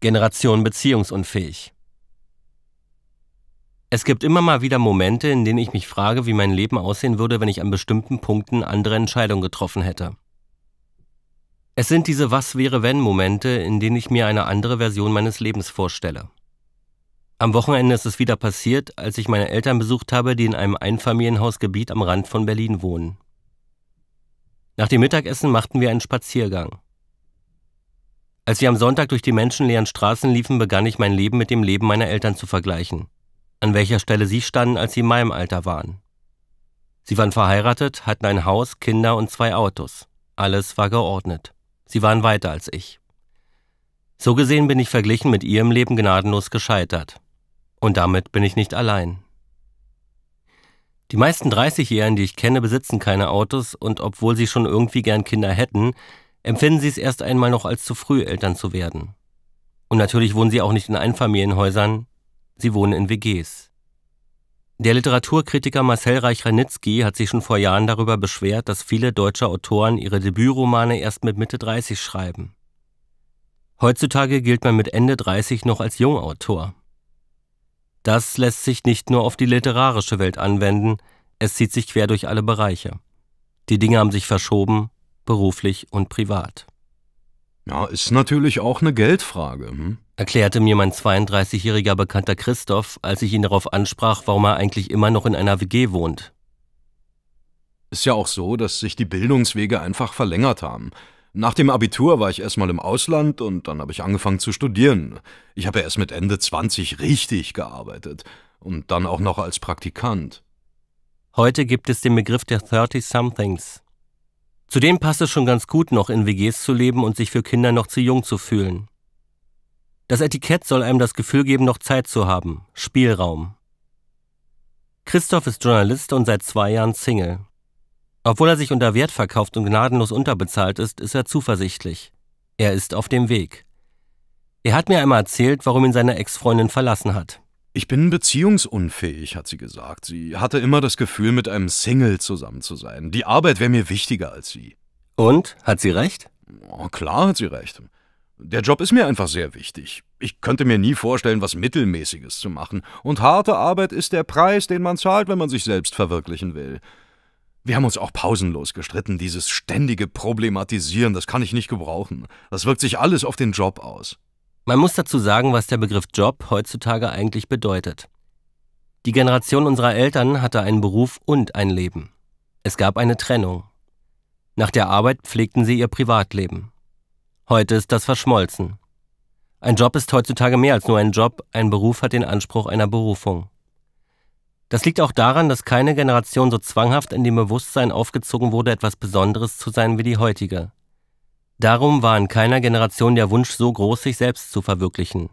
Generation beziehungsunfähig. Es gibt immer mal wieder Momente, in denen ich mich frage, wie mein Leben aussehen würde, wenn ich an bestimmten Punkten andere Entscheidungen getroffen hätte. Es sind diese Was wäre wenn Momente, in denen ich mir eine andere Version meines Lebens vorstelle. Am Wochenende ist es wieder passiert, als ich meine Eltern besucht habe, die in einem Einfamilienhausgebiet am Rand von Berlin wohnen. Nach dem Mittagessen machten wir einen Spaziergang. Als wir am Sonntag durch die menschenleeren Straßen liefen, begann ich mein Leben mit dem Leben meiner Eltern zu vergleichen. An welcher Stelle sie standen, als sie in meinem Alter waren. Sie waren verheiratet, hatten ein Haus, Kinder und zwei Autos. Alles war geordnet. Sie waren weiter als ich. So gesehen bin ich verglichen mit ihrem Leben gnadenlos gescheitert. Und damit bin ich nicht allein. Die meisten 30-Jährigen, die ich kenne, besitzen keine Autos und obwohl sie schon irgendwie gern Kinder hätten, empfinden sie es erst einmal noch als zu früh, Eltern zu werden. Und natürlich wohnen sie auch nicht in Einfamilienhäusern, sie wohnen in WGs. Der Literaturkritiker Marcel Reich-Ranitzky hat sich schon vor Jahren darüber beschwert, dass viele deutsche Autoren ihre Debütromane erst mit Mitte 30 schreiben. Heutzutage gilt man mit Ende 30 noch als Jungautor. Das lässt sich nicht nur auf die literarische Welt anwenden, es zieht sich quer durch alle Bereiche. Die Dinge haben sich verschoben beruflich und privat. Ja, ist natürlich auch eine Geldfrage. Hm? Erklärte mir mein 32-jähriger Bekannter Christoph, als ich ihn darauf ansprach, warum er eigentlich immer noch in einer WG wohnt. Ist ja auch so, dass sich die Bildungswege einfach verlängert haben. Nach dem Abitur war ich erstmal im Ausland und dann habe ich angefangen zu studieren. Ich habe erst mit Ende 20 richtig gearbeitet und dann auch noch als Praktikant. Heute gibt es den Begriff der 30-somethings, Zudem passt es schon ganz gut, noch in WGs zu leben und sich für Kinder noch zu jung zu fühlen. Das Etikett soll einem das Gefühl geben, noch Zeit zu haben, Spielraum. Christoph ist Journalist und seit zwei Jahren Single. Obwohl er sich unter Wert verkauft und gnadenlos unterbezahlt ist, ist er zuversichtlich. Er ist auf dem Weg. Er hat mir einmal erzählt, warum ihn seine Ex-Freundin verlassen hat. Ich bin beziehungsunfähig, hat sie gesagt. Sie hatte immer das Gefühl, mit einem Single zusammen zu sein. Die Arbeit wäre mir wichtiger als sie. Und? Hat sie recht? Oh, klar hat sie recht. Der Job ist mir einfach sehr wichtig. Ich könnte mir nie vorstellen, was Mittelmäßiges zu machen. Und harte Arbeit ist der Preis, den man zahlt, wenn man sich selbst verwirklichen will. Wir haben uns auch pausenlos gestritten. Dieses ständige Problematisieren, das kann ich nicht gebrauchen. Das wirkt sich alles auf den Job aus. Man muss dazu sagen, was der Begriff Job heutzutage eigentlich bedeutet. Die Generation unserer Eltern hatte einen Beruf und ein Leben. Es gab eine Trennung. Nach der Arbeit pflegten sie ihr Privatleben. Heute ist das verschmolzen. Ein Job ist heutzutage mehr als nur ein Job, ein Beruf hat den Anspruch einer Berufung. Das liegt auch daran, dass keine Generation so zwanghaft in dem Bewusstsein aufgezogen wurde, etwas Besonderes zu sein wie die heutige. Darum war in keiner Generation der Wunsch so groß, sich selbst zu verwirklichen.